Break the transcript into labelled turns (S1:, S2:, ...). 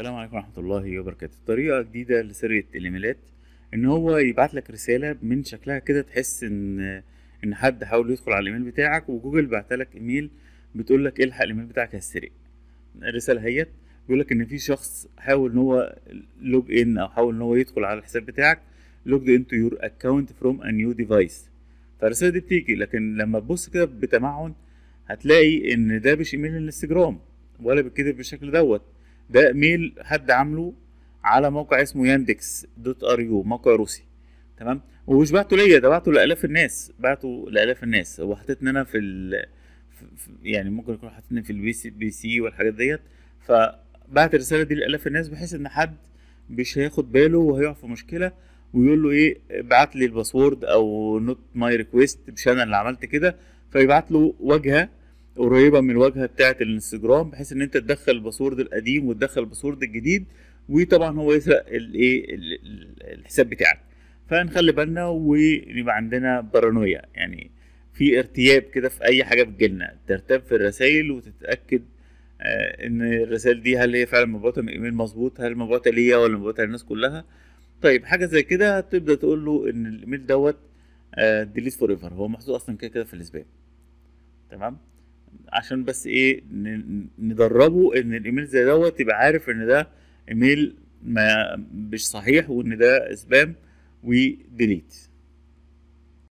S1: السلام عليكم ورحمه الله وبركاته طريقه جديده لسر الايميلات ان هو يبعت لك رساله من شكلها كده تحس ان ان حد حاول يدخل على الايميل بتاعك وجوجل بعت لك ايميل بتقول لك الحق الايميل بتاعك هيتسرق الرساله هيت بيقول لك ان في شخص حاول ان هو لوج ان او حاول ان هو يدخل على الحساب بتاعك لوجد تو يور اكونت فروم ا نيو ديفايس فالرساله دي بتيجي لكن لما تبص كده بتمعن هتلاقي ان ده مش ايميل الانستجرام ولا بيتكتب بالشكل دوت ده ميل حد عامله على موقع اسمه ياندكس دوت ار يو موقع روسي تمام ومش بعته ليا ده بعته لالاف الناس بعته لالاف الناس وحطيتني انا في, ال... يعني ممكن يكون حاططني في البي سي بي سي والحاجات ديت فبعت الرساله دي لالاف الناس بحيث ان حد مش هياخد باله وهيقع في مشكله ويقول له ايه ابعت لي الباسورد او نوت ماي ريكويست مش انا اللي عملت كده فيبعت له واجهه قريبه من الواجهه بتاعه الانستجرام بحيث ان انت تدخل الباسورد القديم وتدخل الباسورد الجديد وطبعا هو يسرق الايه الحساب بتاعك فنخلي بالنا ويبقى عندنا بارانويا يعني في ارتياب كده في اي حاجه بتجيلنا ترتاب في الرسائل وتتاكد آه ان الرسائل دي هل هي فعلا مبعوثه من ايميل مظبوط هل مبعوثه ليا ولا مبعوثه للناس كلها طيب حاجه زي كده تبدا تقول له ان الايميل دوت ديليت فور ايفر هو محطوط اصلا كده كده في الاسباب تمام عشان بس ايه ندربه ان الايميل زي دوت يبقى عارف ان ده ايميل ما مش صحيح وان ده سبام وديليت